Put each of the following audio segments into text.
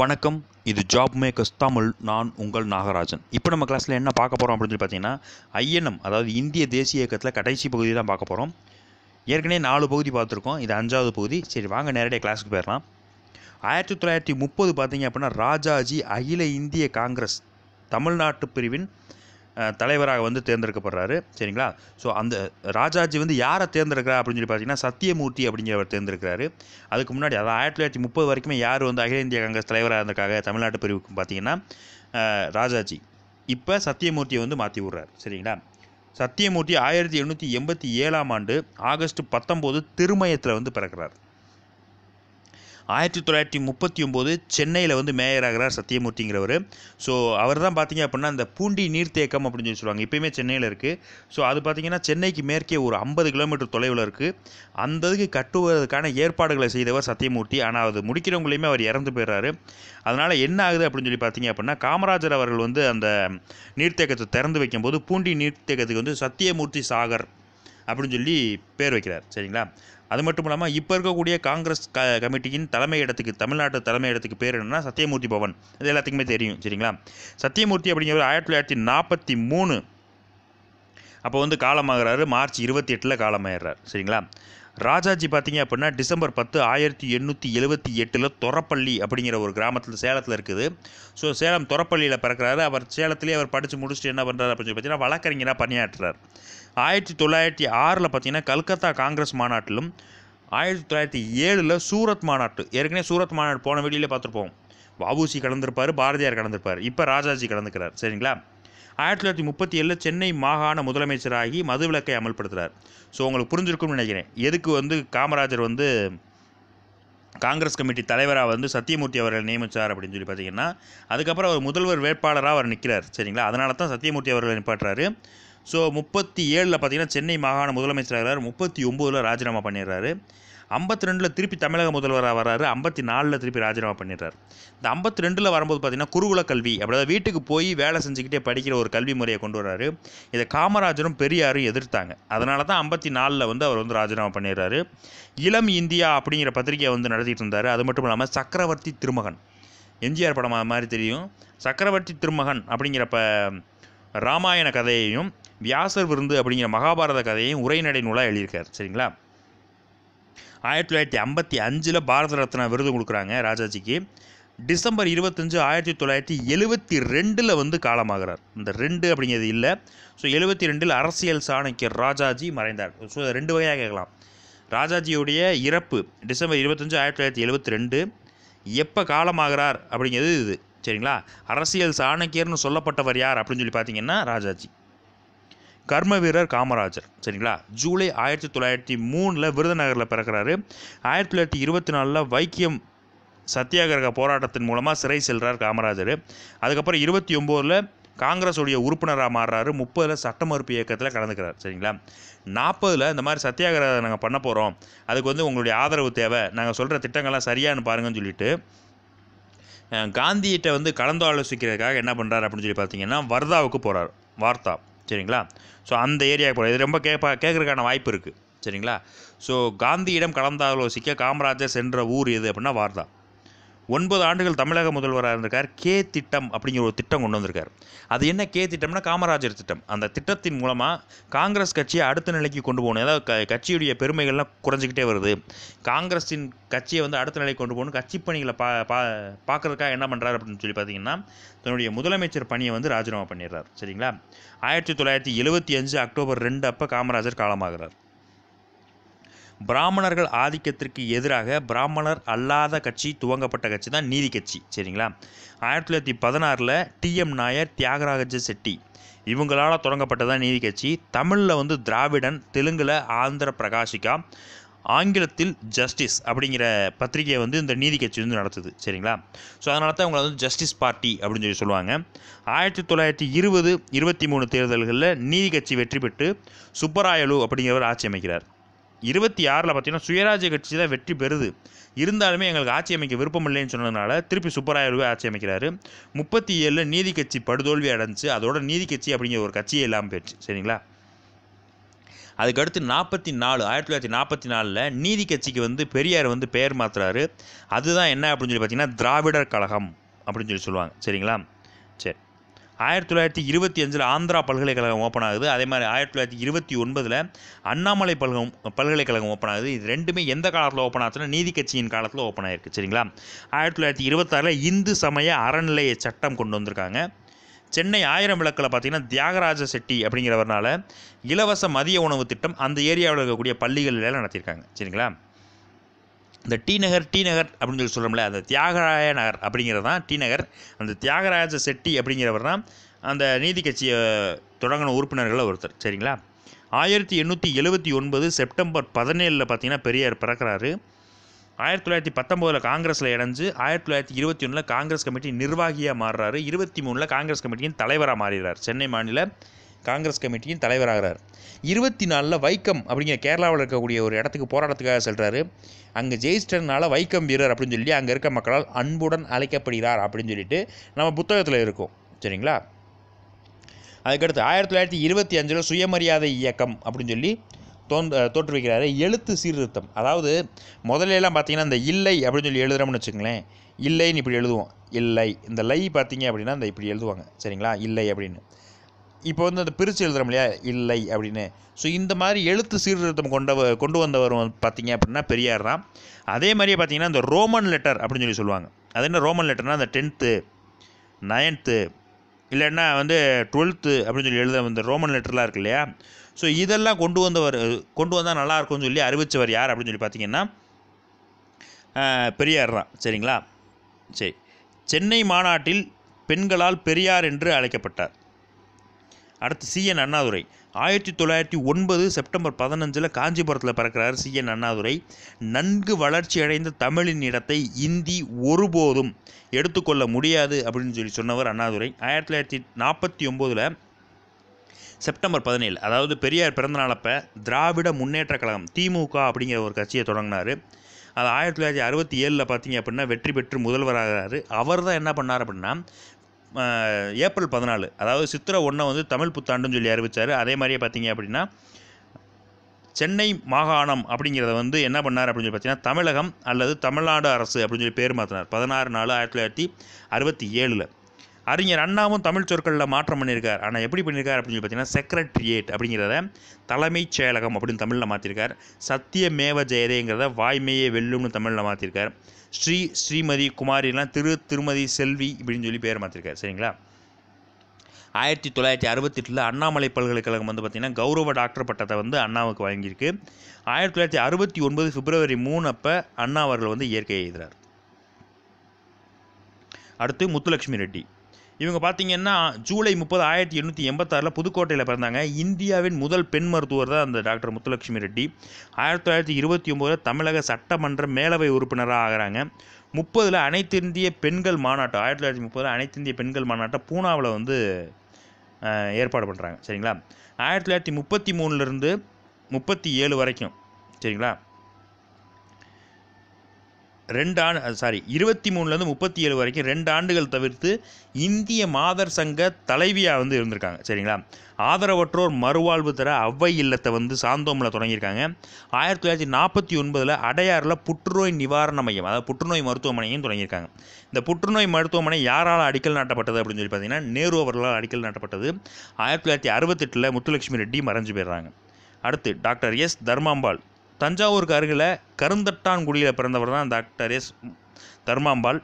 வணக்கம் இது job makers Tamil நான் உங்கள் நாகராஜன் இப்போ நம்ம கிளாஸில் என்ன பார்க்க போகிறோம் அப்படின்னு சொல்லி பார்த்தீங்கன்னா ஐஎன்எம் அதாவது இந்திய தேசிய இயக்கத்தில் கடைசி பகுதி தான் பார்க்க போகிறோம் ஏற்கனவே நாலு பகுதி பார்த்துருக்கோம் இது அஞ்சாவது பகுதி சரி வாங்க நேரடியாக கிளாஸுக்கு போயிடலாம் ஆயிரத்தி தொள்ளாயிரத்தி முப்பது பார்த்தீங்க அப்படின்னா ராஜாஜி அகில இந்திய காங்கிரஸ் தமிழ்நாட்டு பிரிவின் தலைவராக வந்து தேர்ந்தெடுக்கப்படுறாரு சரிங்களா ஸோ அந்த ராஜாஜி வந்து யாரை தேர்ந்தெடுக்கிறா அப்படின்னு சொல்லி பார்த்தீங்கன்னா சத்தியமூர்த்தி அப்படிங்கிறவர் தேர்ந்தெடுக்கிறாரு அதுக்கு முன்னாடி அதாவது ஆயிரத்தி தொள்ளாயிரத்தி முப்பது வரைக்குமே யார் வந்து அகில இந்திய காங்கிரஸ் தலைவராக இருந்திருக்காங்க தமிழ்நாட்டு பிரிவுக்கு பார்த்தீங்கன்னா ராஜாஜி இப்போ சத்தியமூர்த்தியை வந்து மாற்றி விடுறாரு சரிங்களா சத்தியமூர்த்தி ஆயிரத்தி எண்ணூற்றி எண்பத்தி ஏழாம் ஆண்டு ஆகஸ்ட் பத்தொம்போது திருமயத்தில் வந்து பிறக்கிறார் ஆயிரத்தி தொள்ளாயிரத்தி முப்பத்தி ஒம்பது சென்னையில் வந்து மேயராகிறார் சத்தியமூர்த்திங்கிறவர் ஸோ அவர் தான் பார்த்திங்க அப்படின்னா அந்த பூண்டி நீர்த்தேக்கம் அப்படின்னு சொல்லி சொல்லுவாங்க இப்போயுமே சென்னையில் இருக்குது ஸோ அது பார்த்தீங்கன்னா சென்னைக்கு மேற்கே ஒரு ஐம்பது கிலோமீட்டர் தொலைவில் இருக்குது அந்த இதுக்கு கட்டுவதற்கான ஏற்பாடுகளை செய்தவர் சத்தியமூர்த்தி ஆனால் அது முடிக்கிறவங்களையுமே அவர் இறந்து போயிடுறாரு அதனால் என்ன ஆகுது அப்படின்னு சொல்லி பார்த்தீங்க அப்படின்னா காமராஜர் அவர்கள் வந்து அந்த நீர்த்தேக்கத்தை திறந்து வைக்கும்போது பூண்டி நீர்த்தேக்கத்துக்கு வந்து சத்தியமூர்த்தி சாகர் அப்படின்னு சொல்லி பேர் வைக்கிறார் சரிங்களா அது மட்டும் இல்லாமல் இப்போ இருக்கக்கூடிய காங்கிரஸ் க கமிட்டியின் தலைமை இடத்துக்கு தமிழ்நாட்டு தலைமை இடத்துக்கு பேர் என்னென்னா சத்தியமூர்த்தி பவன் இது எல்லாத்துக்குமே தெரியும் சரிங்களா சத்தியமூர்த்தி அப்படிங்கிறவர் ஆயிரத்தி தொள்ளாயிரத்தி நாற்பத்தி மூணு அப்போ வந்து காலமாகிறாரு மார்ச் இருபத்தி எட்டில் காலமாயிடுறார் சரிங்களா ராஜாஜி பார்த்தீங்க அப்படின்னா டிசம்பர் பத்து ஆயிரத்தி எண்ணூற்றி எழுபத்தி எட்டில் தொரப்பள்ளி அப்படிங்கிற ஒரு கிராமத்தில் சேலத்தில் இருக்குது ஸோ சேலம் தொரப்பள்ளியில் பிறக்கிறாரு அவர் சேலத்திலே அவர் படித்து முடிச்சுட்டு என்ன பண்ணுறாரு அப்படின்னு சொல்லி பார்த்தீங்கன்னா வழக்கறிஞராக பணியாற்றுறார் ஆயிரத்தி தொள்ளாயிரத்தி ஆறில் பார்த்தீங்கன்னா கல்கத்தா காங்கிரஸ் மாநாட்டிலும் ஆயிரத்தி தொள்ளாயிரத்தி ஏழில் சூரத் மாநாட்டு ஏற்கனவே சூரத் மாநாடு போன வெளியில் பார்த்துருப்போம் வவுசி கலந்துருப்பார் பாரதியார் கலந்துருப்பார் இப்போ ராஜாஜி கலந்துக்கிறார் சரிங்களா ஆயிரத்தி தொள்ளாயிரத்தி முப்பத்தி ஏழில் சென்னை மாகாண முதலமைச்சராகி மதுவிலக்கை அமல்படுத்துகிறார் ஸோ உங்களுக்கு புரிஞ்சிருக்கும்னு நினைக்கிறேன் எதுக்கு வந்து காமராஜர் வந்து காங்கிரஸ் கமிட்டி தலைவராக வந்து சத்தியமூர்த்தி அவர்களை நியமித்தார் அப்படின்னு சொல்லி பார்த்தீங்கன்னா அதுக்கப்புறம் அவர் முதல்வர் வேட்பாளராக அவர் நிற்கிறார் சரிங்களா அதனால தான் சத்தியமூர்த்தி அவர்களை நிப்பாட்டுறாரு ஸோ முப்பத்தி ஏழில் பார்த்தீங்கன்னா சென்னை மாகாண முதலமைச்சராகிறார் முப்பத்தி ஒம்போதில் ராஜினாமா பண்ணிடுறாரு ஐம்பத்தி ரெண்டில் திருப்பி தமிழக முதல்வராக வராரு ஐம்பத்தி நாலில் திருப்பி ராஜினாமா பண்ணிடுறாரு இந்த ஐம்பத்தி ரெண்டில் வரும்போது பார்த்தீங்கன்னா குருகுல கல்வி அப்படியாவது வீட்டுக்கு போய் வேலை செஞ்சுக்கிட்டே படிக்கிற ஒரு கல்வி முறையை கொண்டு வர்றாரு இதை காமராஜரும் பெரியாரும் எதிர்த்தாங்க அதனால தான் ஐம்பத்தி நாலில் வந்து அவர் வந்து ராஜினாமா பண்ணிடுறாரு இளம் இந்தியா அப்படிங்கிற பத்திரிகையை வந்து நடத்திட்டு இருந்தார் அது மட்டும் இல்லாமல் சக்கரவர்த்தி திருமகன் எம்ஜிஆர் படம் மாதிரி தெரியும் சக்கரவர்த்தி திருமகன் அப்படிங்கிறப்ப ராமாயண கதையையும் வியாசர் விருந்து அப்படிங்கிற மகாபாரத கதையையும் உரைநடை நூலாக எழுதியிருக்கார் சரிங்களா ஆயிரத்தி தொள்ளாயிரத்தி ஐம்பத்தி அஞ்சில் பாரத ரத்னா விருது கொடுக்குறாங்க ராஜாஜிக்கு டிசம்பர் இருபத்தஞ்சு ஆயிரத்தி தொள்ளாயிரத்தி எழுபத்தி ரெண்டில் வந்து காலமாகிறார் இந்த ரெண்டு அப்படிங்கிறது இல்லை ஸோ எழுபத்தி ரெண்டில் அரசியல் சாணக்கியர் ராஜாஜி மறைந்தார் ஸோ ரெண்டு வகையாக கேட்கலாம் ராஜாஜியுடைய இறப்பு டிசம்பர் இருபத்தஞ்சு ஆயிரத்தி தொள்ளாயிரத்தி எழுபத்தி ரெண்டு எப்போ காலமாகிறார் அப்படிங்கிறது இது சரிங்களா அரசியல் சாணக்கியர்னு சொல்லப்பட்டவர் யார் அப்படின்னு சொல்லி பார்த்தீங்கன்னா ராஜாஜி கர்ம வீரர் காமராஜர் சரிங்களா ஜூலை ஆயிரத்தி தொள்ளாயிரத்தி மூணில் விருதுநகரில் பிறக்கிறாரு ஆயிரத்தி தொள்ளாயிரத்தி இருபத்தி நாலில் வைக்கியம் சத்தியாகிரக போராட்டத்தின் மூலமாக சிறை செல்கிறார் காமராஜர் அதுக்கப்புறம் இருபத்தி ஒம்போதில் காங்கிரஸுடைய உறுப்பினராக மாறுறாரு முப்பதில் சட்ட மறுப்பு இயக்கத்தில் கலந்துக்கிறார் சரிங்களா நாற்பதில் இந்த மாதிரி சத்தியாகிரகம் நாங்கள் பண்ண போகிறோம் அதுக்கு வந்து உங்களுடைய ஆதரவு தேவை நாங்கள் சொல்கிற திட்டங்கள்லாம் சரியானு பாருங்கன்னு சொல்லிட்டு காந்தியிட்ட வந்து கலந்து ஆலோசிக்கிறதுக்காக என்ன பண்ணுறாரு அப்படின்னு சொல்லி பார்த்தீங்கன்னா வர்தாவுக்கு போகிறார் வார்த்தா சரிங்களா ஸோ அந்த ஏரியாவுக்கு போகிறது இது ரொம்ப கேட்பா கேட்குறதுக்கான வாய்ப்பு இருக்குது சரிங்களா ஸோ காந்தியிடம் கலந்தாலோசிக்க காமராஜர் சென்ற ஊர் எது அப்படின்னா வார்தா ஒன்பது ஆண்டுகள் தமிழக முதல்வராக இருந்திருக்கார் கே திட்டம் அப்படிங்கிற ஒரு திட்டம் கொண்டு வந்திருக்கார் அது என்ன கே திட்டம்னா காமராஜர் திட்டம் அந்த திட்டத்தின் மூலமாக காங்கிரஸ் கட்சியை அடுத்த நிலைக்கு கொண்டு போகணும் ஏதாவது க கட்சியுடைய பெருமைகள்லாம் குறைஞ்சிக்கிட்டே வருது காங்கிரஸின் கட்சியை வந்து அடுத்த நிலைக்கு கொண்டு போகணும் கட்சி பணிகளை பா பா பார்க்குறதுக்காக என்ன பண்ணுறாரு அப்படின்னு சொல்லி பார்த்தீங்கன்னா தன்னுடைய முதலமைச்சர் பணியை வந்து ராஜினாமா பண்ணிடுறார் சரிங்களா ஆயிரத்தி தொள்ளாயிரத்தி எழுபத்தி அஞ்சு அக்டோபர் ரெண்டு அப்போ காமராஜர் காலமாகிறார் பிராமணர்கள் ஆதிக்கத்திற்கு எதிராக பிராமணர் அல்லாத கட்சி துவங்கப்பட்ட கட்சி தான் நீதி கட்சி சரிங்களா ஆயிரத்தி தொள்ளாயிரத்தி பதினாறில் டிஎம் நாயர் தியாகராஜ செட்டி இவங்களால் தொடங்கப்பட்டதான் நீதி கட்சி தமிழில் வந்து திராவிடன் தெலுங்கில் ஆந்திர பிரகாஷிகா ஆங்கிலத்தில் ஜஸ்டிஸ் அப்படிங்கிற பத்திரிகையை வந்து இந்த நீதி கட்சி வந்து நடத்துது சரிங்களா ஸோ அதனால தான் அவங்களை வந்து ஜஸ்டிஸ் பார்ட்டி அப்படின்னு சொல்லி சொல்லுவாங்க ஆயிரத்தி தொள்ளாயிரத்தி இருபது இருபத்தி மூணு தேர்தல்களில் நீதி கட்சி வெற்றி பெற்று சுப்பராயலு அப்படிங்கிறவர் ஆட்சி அமைக்கிறார் இருபத்தி ஆறில் பார்த்தீங்கன்னா சுயராஜ்ய கட்சி தான் வெற்றி பெறுது இருந்தாலுமே எங்களுக்கு ஆட்சி அமைக்க விருப்பம் இல்லைன்னு சொன்னதுனால திருப்பி சுப்பராயருவே ஆட்சி அமைக்கிறாரு முப்பத்தி ஏழில் நீதி கட்சி படுதோல்வி அடைஞ்சு அதோட நீதி கட்சி அப்படிங்கிற ஒரு கட்சியே இல்லாமல் போயிடுச்சு சரிங்களா அதுக்கடுத்து நாற்பத்தி நாலு ஆயிரத்தி தொள்ளாயிரத்தி நாற்பத்தி நாலில் நீதி கட்சிக்கு வந்து பெரியார் வந்து பெயர் மாற்றுறாரு அதுதான் என்ன அப்படின்னு சொல்லி பார்த்தீங்கன்னா திராவிடர் கழகம் அப்படின்னு சொல்லி சொல்லுவாங்க சரிங்களா ஆயிரத்தி தொள்ளாயிரத்தி இருபத்தி அஞ்சில் ஆந்திரா பல்கலைக்கழகம் ஓப்பன் ஆகுது அதே மாதிரி ஆயிரத்தி தொள்ளாயிரத்தி இருபத்தி ஒன்பதில் அண்ணாமலை பல்கம் பல்கலைக்கழகம் ஓப்பன் ஆகுது இது ரெண்டுமே எந்த காலத்தில் ஓப்பன் ஆச்சுன்னா நீதி கட்சியின் காலத்தில் ஓப்பன் ஆயிருக்கு சரிங்களா ஆயிரத்தி தொள்ளாயிரத்தி இருபத்தாறில் இந்து சமய அறநிலைய சட்டம் கொண்டு வந்திருக்காங்க சென்னை ஆயிரம் விளக்கில் பார்த்தீங்கன்னா தியாகராஜ செட்டி அப்படிங்கிறவர்னால இலவச மதிய உணவு திட்டம் அந்த ஏரியாவில் இருக்கக்கூடிய பள்ளிகளில் நடத்தியிருக்காங்க சரிங்களா இந்த டி நகர் டி நகர் அப்படின்னு சொல்லி சொல்கிறோம்ல அந்த தியாகராய நகர் அப்படிங்கிறது தான் டி நகர் அந்த தியாகராஜ செட்டி அப்படிங்கிறவர் தான் அந்த நீதி கட்சியை தொடங்கின உறுப்பினர்களில் ஒருத்தர் சரிங்களா ஆயிரத்தி எண்ணூற்றி எழுபத்தி ஒன்பது செப்டம்பர் பதினேழில் பார்த்தீங்கன்னா பெரியார் பிறக்கிறாரு ஆயிரத்தி தொள்ளாயிரத்தி பத்தொம்போதில் காங்கிரஸில் இணைஞ்சு ஆயிரத்தி தொள்ளாயிரத்தி இருபத்தி ஒன்றில் காங்கிரஸ் கமிட்டி நிர்வாகியாக மாறுறாரு இருபத்தி மூணில் காங்கிரஸ் கமிட்டியின் தலைவராக மாறிடுறார் சென்னை மாநில காங்கிரஸ் கமிட்டியின் தலைவராகிறார் இருபத்தி நாலில் வைக்கம் அப்படிங்கிற கேரளாவில் இருக்கக்கூடிய ஒரு இடத்துக்கு போராட்டத்துக்காக செல்கிறாரு அங்கே ஜெயிச்சிட்டனால வைக்கம் வீரர் அப்படின்னு சொல்லி அங்கே இருக்க மக்களால் அன்புடன் அழைக்கப்படுகிறார் அப்படின்னு சொல்லிட்டு நம்ம புத்தகத்தில் இருக்கும் சரிங்களா அதுக்கடுத்து ஆயிரத்தி தொள்ளாயிரத்தி இருபத்தி அஞ்சில் சுயமரியாதை இயக்கம் அப்படின்னு சொல்லி தோன்ற தோற்றுவிக்கிறாரு எழுத்து சீர்திருத்தம் அதாவது முதல்லலாம் பார்த்தீங்கன்னா இந்த இல்லை அப்படின்னு சொல்லி எழுதுறோம்னு வச்சுங்களேன் இல்லைன்னு இப்படி எழுதுவோம் இல்லை இந்த லை பார்த்தீங்க அப்படின்னா இந்த இப்படி எழுதுவாங்க சரிங்களா இல்லை அப்படின்னு இப்போ வந்து அந்த பிரித்து எழுதுறோம் இல்லையா இல்லை அப்படின்னு ஸோ இந்த மாதிரி எழுத்து சீர்திருத்தம் கொண்ட கொண்டு வந்தவர் பார்த்தீங்க அப்படின்னா பெரியார் தான் அதே மாதிரியே பார்த்தீங்கன்னா இந்த ரோமன் லெட்டர் அப்படின்னு சொல்லி சொல்லுவாங்க அது என்ன ரோமன் லெட்டர்னால் அந்த டென்த்து நைன்த்து இல்லைன்னா வந்து டுவெல்த்து அப்படின்னு சொல்லி எழுத வந்த ரோமன் லெட்டர்லாம் இருக்கு இல்லையா ஸோ இதெல்லாம் கொண்டு வந்தவர் கொண்டு வந்தால் நல்லாயிருக்கும்னு சொல்லி அறிவித்தவர் யார் அப்படின்னு சொல்லி பார்த்தீங்கன்னா பெரியார் தான் சரிங்களா சரி சென்னை மாநாட்டில் பெண்களால் பெரியார் என்று அழைக்கப்பட்டார் அடுத்து சிஎன் அண்ணாதுரை ஆயிரத்தி தொள்ளாயிரத்தி ஒன்பது செப்டம்பர் பதினஞ்சில் காஞ்சிபுரத்தில் பிறக்கிறார் சிஎன் அண்ணாதுரை நன்கு வளர்ச்சி அடைந்த தமிழின் இடத்தை இந்தி ஒருபோதும் எடுத்துக்கொள்ள முடியாது அப்படின்னு சொல்லி சொன்னவர் அண்ணாதுரை ஆயிரத்தி தொள்ளாயிரத்தி நாற்பத்தி ஒம்போதில் செப்டம்பர் பதினேழு அதாவது பெரியார் பிறந்தநாளப்போ திராவிட முன்னேற்ற கழகம் திமுக அப்படிங்கிற ஒரு கட்சியை தொடங்கினார் அது ஆயிரத்தி தொள்ளாயிரத்தி அறுபத்தி ஏழில் பார்த்தீங்க அப்படின்னா வெற்றி பெற்று முதல்வராகிறாரு அவர் தான் என்ன பண்ணார் அப்படின்னா ஏப்ரல் பதினாலு அதாவது சித்திரை ஒன்றை வந்து தமிழ் புத்தாண்டுன்னு சொல்லி அறிவித்தார் அதே மாதிரியே பார்த்தீங்க அப்படின்னா சென்னை மாகாணம் அப்படிங்கிறத வந்து என்ன பண்ணார் அப்படின்னு சொல்லி பார்த்தீங்கன்னா தமிழகம் அல்லது தமிழ்நாடு அரசு அப்படின்னு சொல்லி பேர் மாற்றினார் பதினாறு நாலு ஆயிரத்தி தொள்ளாயிரத்தி அறுபத்தி ஏழில் அறிஞர் அண்ணாவும் தமிழ் சொற்களில் மாற்றம் பண்ணியிருக்கார் ஆனால் எப்படி பண்ணியிருக்கார் அப்படின்னு சொல்லி பார்த்தீங்கன்னா செக்ரட்ரியேட் அப்படிங்கிறத தலைமைச் செயலகம் அப்படின்னு தமிழில் மாற்றிருக்கார் சத்தியமேவ ஜெயதேங்கிறத வாய்மையே வெல்லும்னு தமிழில் மாற்றிருக்கார் ஸ்ரீ ஸ்ரீமதி குமாரிலாம் திரு திருமதி செல்வி இப்படின்னு சொல்லி பேர் மாற்றிருக்கார் சரிங்களா ஆயிரத்தி தொள்ளாயிரத்தி அறுபத்தி எட்டில் அண்ணாமலை பல்கலைக்கழகம் வந்து பார்த்திங்கன்னா கௌரவ டாக்டர் பட்டத்தை வந்து அண்ணாவுக்கு வழங்கியிருக்கு ஆயிரத்தி தொள்ளாயிரத்தி அறுபத்தி ஒன்பது பிப்ரவரி மூணு அப்போ அண்ணா அவர்கள் வந்து இயற்கையை எழுதுகிறார் அடுத்து முத்துலட்சுமி ரெட்டி இவங்க பார்த்தீங்கன்னா ஜூலை முப்பது ஆயிரத்தி எண்ணூற்றி எண்பத்தாறில் புதுக்கோட்டையில் பிறந்தாங்க இந்தியாவின் முதல் பெண் மருத்துவர் தான் அந்த டாக்டர் முத்துலட்சுமி ரெட்டி ஆயிரத்தி தொள்ளாயிரத்தி இருபத்தி ஒம்போதில் தமிழக சட்டமன்ற மேலவை உறுப்பினராக ஆகிறாங்க முப்பதில் அனைத்திந்திய பெண்கள் மாநாட்டம் ஆயிரத்தி தொள்ளாயிரத்தி முப்பதில் இந்திய பெண்கள் மாநாட்டை பூனாவில் வந்து ஏற்பாடு பண்ணுறாங்க சரிங்களா ஆயிரத்தி தொள்ளாயிரத்தி முப்பத்தி மூணுலேருந்து முப்பத்தி ஏழு வரைக்கும் சரிங்களா ரெண்டு ஆண்டு சாரி இருபத்தி மூணுலேருந்து முப்பத்தி ஏழு வரைக்கும் ரெண்டு ஆண்டுகள் தவிர்த்து இந்திய மாதர் சங்க தலைவியாக வந்து இருந்திருக்காங்க சரிங்களா ஆதரவற்றோர் மறுவாழ்வு தர அவ்வை இல்லத்தை வந்து சாந்தோமில் தொடங்கியிருக்காங்க ஆயிரத்தி தொள்ளாயிரத்தி நாற்பத்தி ஒன்பதில் அடையாறில் புற்றுநோய் நிவாரண மையம் அதாவது புற்றுநோய் மருத்துவமனையும் தொடங்கியிருக்காங்க இந்த புற்றுநோய் மருத்துவமனை யாரால் அடிக்கல் நாட்டப்பட்டது அப்படின்னு சொல்லி பார்த்தீங்கன்னா நேரு அவர்களால் அடிக்கல் நாட்டப்பட்டது ஆயிரத்தி தொள்ளாயிரத்தி அறுபத்தெட்டில் முத்துலட்சுமி ரெட்டி மறைஞ்சு போயிடுறாங்க அடுத்து டாக்டர் எஸ் தர்மாம்பாள் தஞ்சாவூருக்கு அருகில் கருந்தட்டான்குடியில் பிறந்தவர் தான் டாக்டர் எஸ் தர்மாம்பாள்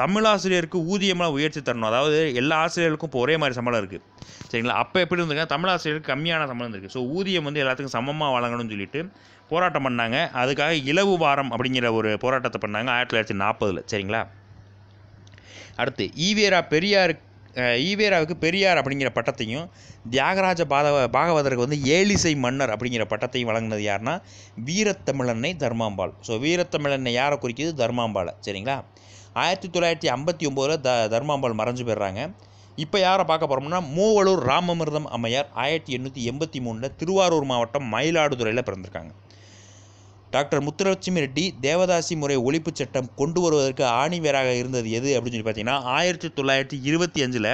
தமிழாசிரியருக்கு ஊதியமாக உயர்த்தி தரணும் அதாவது எல்லா ஆசிரியர்களுக்கும் இப்போ ஒரே மாதிரி சம்பளம் இருக்குது சரிங்களா அப்போ எப்படி தமிழ் ஆசிரியருக்கு கம்மியான சம்பளம் இருக்குது ஸோ ஊதியம் வந்து எல்லாத்துக்கும் சமமாக வழங்கணும்னு சொல்லிட்டு போராட்டம் பண்ணாங்க அதுக்காக இலவு வாரம் அப்படிங்கிற ஒரு போராட்டத்தை பண்ணாங்க ஆயிரத்தி தொள்ளாயிரத்தி நாற்பதில் சரிங்களா அடுத்து ஈவேரா பெரியாருக்கு ஈவேராவுக்கு பெரியார் அப்படிங்கிற பட்டத்தையும் தியாகராஜ பாதவ பாகவதருக்கு வந்து ஏழிசை மன்னர் அப்படிங்கிற பட்டத்தையும் வழங்கினது யார்னா வீரத்தமிழன்னை தர்மாம்பாள் ஸோ வீரத்தமிழன்னை யாரை குறிக்கிது தர்மாம்பாளை சரிங்களா ஆயிரத்தி தொள்ளாயிரத்தி ஐம்பத்தி ஒம்போதில் த தர்மாம்பாள் மறைஞ்சு போயிடுறாங்க இப்போ யாரை பார்க்க போகிறோம்னா மூவலூர் ராமமிர்தம் அம்மையார் ஆயிரத்தி எண்ணூற்றி எண்பத்தி மூணில் திருவாரூர் மாவட்டம் மயிலாடுதுறையில் பிறந்திருக்காங்க டாக்டர் முத்துலட்சுமி ரெட்டி தேவதாசி முறை ஒழிப்பு சட்டம் கொண்டு வருவதற்கு ஆணிவேராக இருந்தது எது அப்படின்னு சொல்லி பார்த்தீங்கன்னா ஆயிரத்தி தொள்ளாயிரத்தி இருபத்தி அஞ்சில்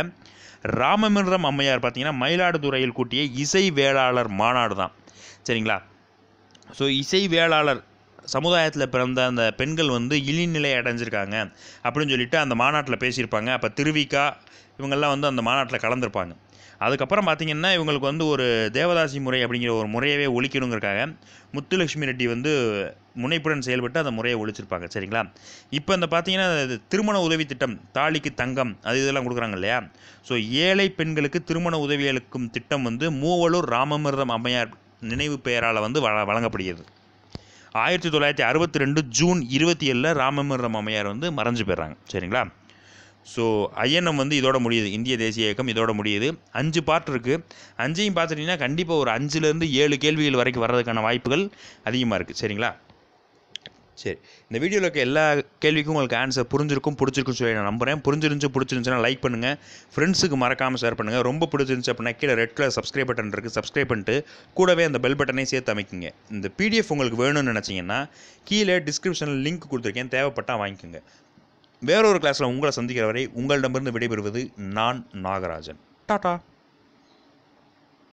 ராமமிர்தம் அம்மையார் பார்த்தீங்கன்னா மயிலாடுதுறையில் கூட்டிய இசை வேளாளர் மாநாடு தான் சரிங்களா ஸோ இசை வேளாளர் சமுதாயத்தில் பிறந்த அந்த பெண்கள் வந்து இழிநிலை அடைஞ்சிருக்காங்க அப்படின்னு சொல்லிட்டு அந்த மாநாட்டில் பேசியிருப்பாங்க அப்போ திருவிக்கா இவங்கெல்லாம் வந்து அந்த மாநாட்டில் கலந்துருப்பாங்க அதுக்கப்புறம் பார்த்திங்கன்னா இவங்களுக்கு வந்து ஒரு தேவதாசி முறை அப்படிங்கிற ஒரு முறையவே ஒழிக்கணுங்கிறக்காக முத்துலட்சுமி ரெட்டி வந்து முனைப்புடன் செயல்பட்டு அந்த முறையை ஒழிச்சிருப்பாங்க சரிங்களா இப்போ அந்த பார்த்தீங்கன்னா திருமண உதவி திட்டம் தாலிக்கு தங்கம் அது இதெல்லாம் கொடுக்குறாங்க இல்லையா ஸோ ஏழை பெண்களுக்கு திருமண உதவி அளிக்கும் திட்டம் வந்து மூவலூர் ராமமிர்தம் அம்மையார் நினைவு பெயரால் வந்து வழங்கப்படுகிறது ஆயிரத்தி தொள்ளாயிரத்தி அறுபத்தி ரெண்டு ஜூன் இருபத்தி ஏழில் ராமமிர்தம் அம்மையார் வந்து மறைஞ்சு போயிடுறாங்க சரிங்களா ஸோ ஐஎன்எம் வந்து இதோட முடியுது இந்திய தேசிய இயக்கம் இதோட முடியுது அஞ்சு பார்ட் இருக்குது அஞ்சையும் பார்த்துட்டிங்கன்னா கண்டிப்பாக ஒரு அஞ்சுலேருந்து ஏழு கேள்விகள் வரைக்கும் வர்றதுக்கான வாய்ப்புகள் அதிகமாக இருக்குது சரிங்களா சரி இந்த வீடியோவில் இருக்க எல்லா கேள்விக்கும் உங்களுக்கு ஆன்சர் புரிஞ்சிருக்கும் பிடிச்சிருக்கும் சொல்லி நான் நம்புகிறேன் புரிஞ்சிருந்துச்சு பிடிச்சிருந்துச்சுன்னா லைக் பண்ணுங்கள் ஃப்ரெண்ட்ஸுக்கு மறக்காமல் ஷேர் பண்ணுங்கள் ரொம்ப பிடிச்சிருந்துச்சு அப்படின்னா கீழே ரெட் கலர் சப்ஸ்கிரைப் பட்டன் இருக்குது சப்ஸ்கிரைப் பண்ணிட்டு கூடவே அந்த பெல் பட்டனை சேர்த்து அமைக்குங்க இந்த பிடிஎஃப் உங்களுக்கு வேணும்னு நினச்சிங்கன்னா கீழே டிஸ்கிரிப்ஷனில் லிங்க் கொடுத்துருக்கேன் தேவைப்பட்டால் வாங்கிக்கோங்க வேறொரு கிளாஸில் உங்களை சந்திக்கிற வரை உங்களிடமிருந்து விடைபெறுவது நான் நாகராஜன் டாடா